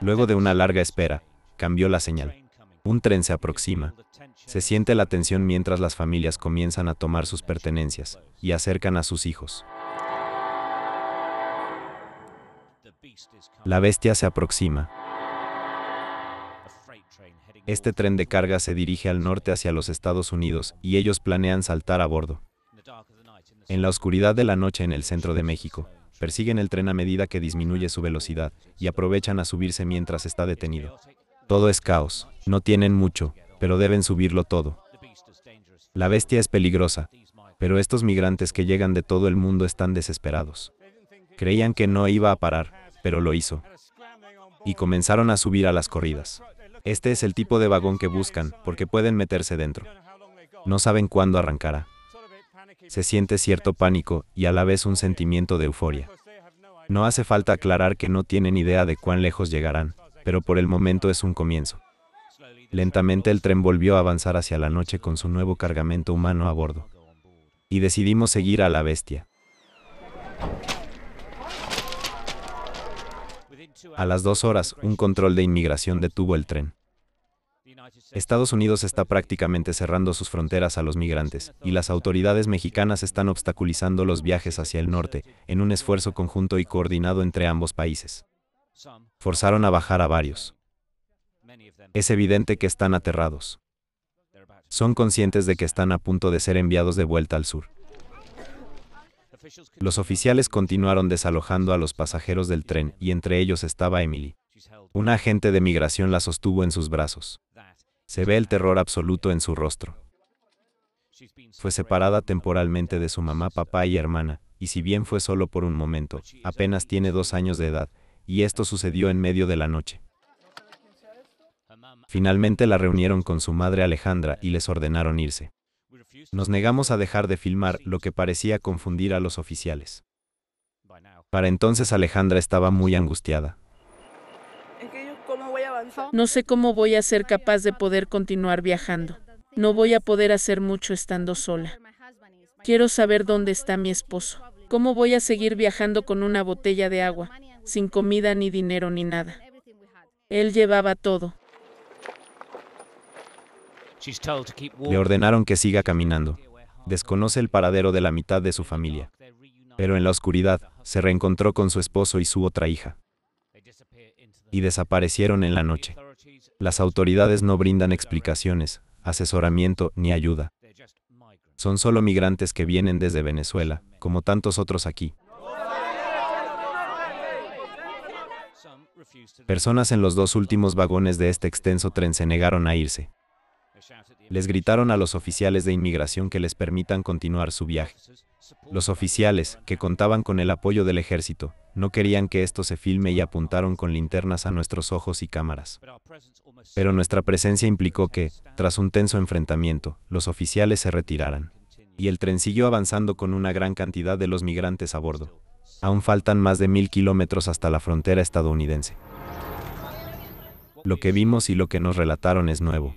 Luego de una larga espera, cambió la señal. Un tren se aproxima. Se siente la tensión mientras las familias comienzan a tomar sus pertenencias y acercan a sus hijos. La bestia se aproxima. Este tren de carga se dirige al norte hacia los Estados Unidos y ellos planean saltar a bordo. En la oscuridad de la noche en el centro de México, persiguen el tren a medida que disminuye su velocidad, y aprovechan a subirse mientras está detenido. Todo es caos, no tienen mucho, pero deben subirlo todo. La bestia es peligrosa, pero estos migrantes que llegan de todo el mundo están desesperados. Creían que no iba a parar, pero lo hizo. Y comenzaron a subir a las corridas. Este es el tipo de vagón que buscan, porque pueden meterse dentro. No saben cuándo arrancará se siente cierto pánico y a la vez un sentimiento de euforia. No hace falta aclarar que no tienen idea de cuán lejos llegarán, pero por el momento es un comienzo. Lentamente el tren volvió a avanzar hacia la noche con su nuevo cargamento humano a bordo. Y decidimos seguir a la bestia. A las dos horas, un control de inmigración detuvo el tren. Estados Unidos está prácticamente cerrando sus fronteras a los migrantes, y las autoridades mexicanas están obstaculizando los viajes hacia el norte, en un esfuerzo conjunto y coordinado entre ambos países. Forzaron a bajar a varios. Es evidente que están aterrados. Son conscientes de que están a punto de ser enviados de vuelta al sur. Los oficiales continuaron desalojando a los pasajeros del tren y entre ellos estaba Emily. Un agente de migración la sostuvo en sus brazos. Se ve el terror absoluto en su rostro. Fue separada temporalmente de su mamá, papá y hermana, y si bien fue solo por un momento, apenas tiene dos años de edad, y esto sucedió en medio de la noche. Finalmente la reunieron con su madre Alejandra y les ordenaron irse. Nos negamos a dejar de filmar lo que parecía confundir a los oficiales. Para entonces Alejandra estaba muy angustiada. No sé cómo voy a ser capaz de poder continuar viajando. No voy a poder hacer mucho estando sola. Quiero saber dónde está mi esposo. ¿Cómo voy a seguir viajando con una botella de agua, sin comida ni dinero ni nada? Él llevaba todo. Le ordenaron que siga caminando. Desconoce el paradero de la mitad de su familia. Pero en la oscuridad, se reencontró con su esposo y su otra hija y desaparecieron en la noche. Las autoridades no brindan explicaciones, asesoramiento ni ayuda. Son solo migrantes que vienen desde Venezuela, como tantos otros aquí. Personas en los dos últimos vagones de este extenso tren se negaron a irse. Les gritaron a los oficiales de inmigración que les permitan continuar su viaje. Los oficiales, que contaban con el apoyo del ejército, no querían que esto se filme y apuntaron con linternas a nuestros ojos y cámaras. Pero nuestra presencia implicó que, tras un tenso enfrentamiento, los oficiales se retiraran. Y el tren siguió avanzando con una gran cantidad de los migrantes a bordo. Aún faltan más de mil kilómetros hasta la frontera estadounidense. Lo que vimos y lo que nos relataron es nuevo.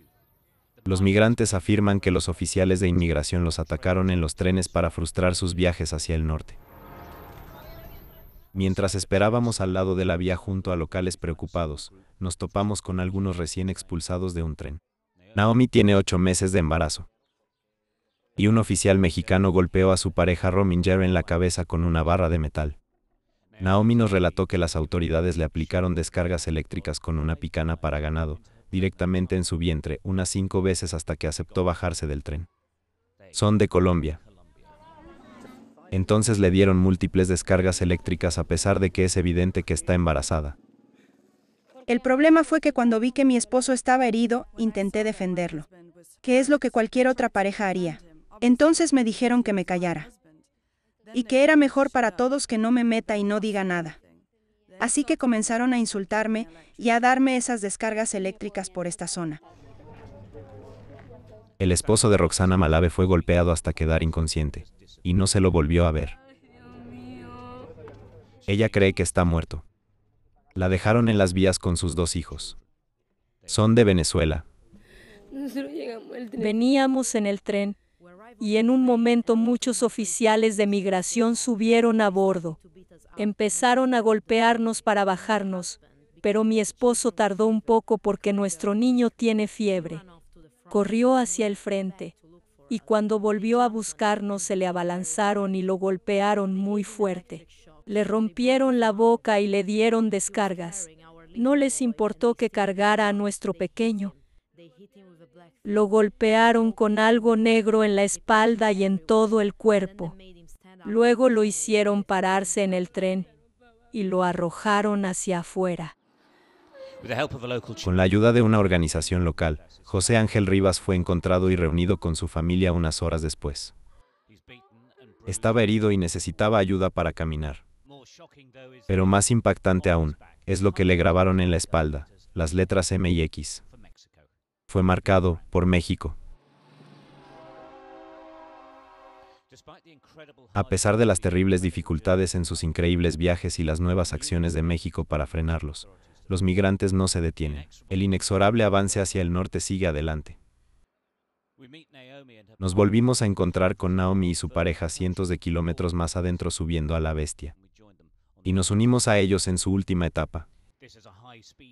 Los migrantes afirman que los oficiales de inmigración los atacaron en los trenes para frustrar sus viajes hacia el norte. Mientras esperábamos al lado de la vía junto a locales preocupados, nos topamos con algunos recién expulsados de un tren. Naomi tiene ocho meses de embarazo. Y un oficial mexicano golpeó a su pareja Rominger en la cabeza con una barra de metal. Naomi nos relató que las autoridades le aplicaron descargas eléctricas con una picana para ganado, directamente en su vientre unas cinco veces hasta que aceptó bajarse del tren. Son de Colombia. Entonces le dieron múltiples descargas eléctricas a pesar de que es evidente que está embarazada. El problema fue que cuando vi que mi esposo estaba herido, intenté defenderlo, que es lo que cualquier otra pareja haría. Entonces me dijeron que me callara y que era mejor para todos que no me meta y no diga nada. Así que comenzaron a insultarme y a darme esas descargas eléctricas por esta zona. El esposo de Roxana Malave fue golpeado hasta quedar inconsciente, y no se lo volvió a ver. Ella cree que está muerto. La dejaron en las vías con sus dos hijos. Son de Venezuela. Veníamos en el tren y en un momento muchos oficiales de migración subieron a bordo. Empezaron a golpearnos para bajarnos, pero mi esposo tardó un poco porque nuestro niño tiene fiebre. Corrió hacia el frente, y cuando volvió a buscarnos se le abalanzaron y lo golpearon muy fuerte. Le rompieron la boca y le dieron descargas. No les importó que cargara a nuestro pequeño, lo golpearon con algo negro en la espalda y en todo el cuerpo. Luego lo hicieron pararse en el tren y lo arrojaron hacia afuera. Con la ayuda de una organización local, José Ángel Rivas fue encontrado y reunido con su familia unas horas después. Estaba herido y necesitaba ayuda para caminar. Pero más impactante aún, es lo que le grabaron en la espalda, las letras M y X fue marcado por México. A pesar de las terribles dificultades en sus increíbles viajes y las nuevas acciones de México para frenarlos, los migrantes no se detienen. El inexorable avance hacia el norte sigue adelante. Nos volvimos a encontrar con Naomi y su pareja cientos de kilómetros más adentro subiendo a la bestia. Y nos unimos a ellos en su última etapa,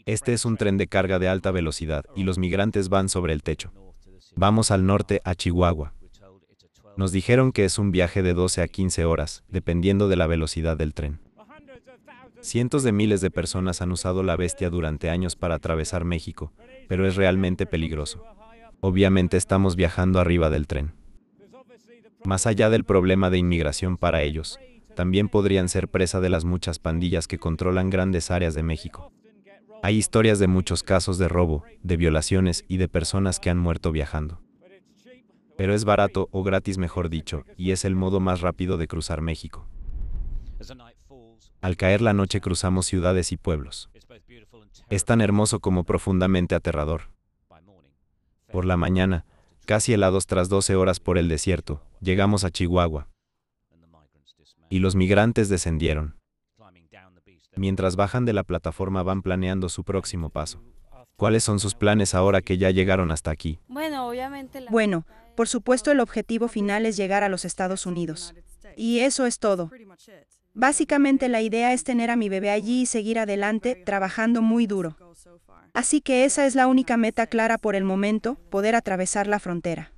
este es un tren de carga de alta velocidad y los migrantes van sobre el techo. Vamos al norte a Chihuahua. Nos dijeron que es un viaje de 12 a 15 horas, dependiendo de la velocidad del tren. Cientos de miles de personas han usado la bestia durante años para atravesar México, pero es realmente peligroso. Obviamente estamos viajando arriba del tren. Más allá del problema de inmigración para ellos, también podrían ser presa de las muchas pandillas que controlan grandes áreas de México. Hay historias de muchos casos de robo, de violaciones y de personas que han muerto viajando. Pero es barato o gratis mejor dicho, y es el modo más rápido de cruzar México. Al caer la noche cruzamos ciudades y pueblos. Es tan hermoso como profundamente aterrador. Por la mañana, casi helados tras 12 horas por el desierto, llegamos a Chihuahua, y los migrantes descendieron. Mientras bajan de la plataforma van planeando su próximo paso. ¿Cuáles son sus planes ahora que ya llegaron hasta aquí? Bueno, por supuesto el objetivo final es llegar a los Estados Unidos. Y eso es todo. Básicamente la idea es tener a mi bebé allí y seguir adelante, trabajando muy duro. Así que esa es la única meta clara por el momento, poder atravesar la frontera.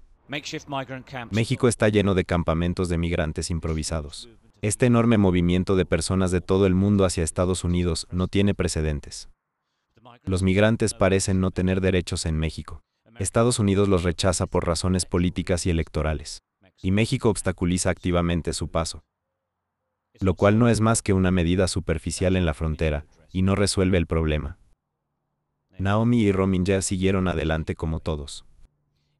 México está lleno de campamentos de migrantes improvisados. Este enorme movimiento de personas de todo el mundo hacia Estados Unidos no tiene precedentes. Los migrantes parecen no tener derechos en México. Estados Unidos los rechaza por razones políticas y electorales. Y México obstaculiza activamente su paso. Lo cual no es más que una medida superficial en la frontera, y no resuelve el problema. Naomi y Rominger siguieron adelante como todos.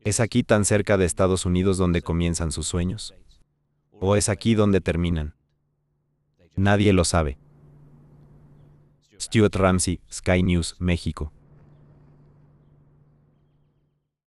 ¿Es aquí tan cerca de Estados Unidos donde comienzan sus sueños? ¿O es aquí donde terminan? Nadie lo sabe. Stuart Ramsey, Sky News, México.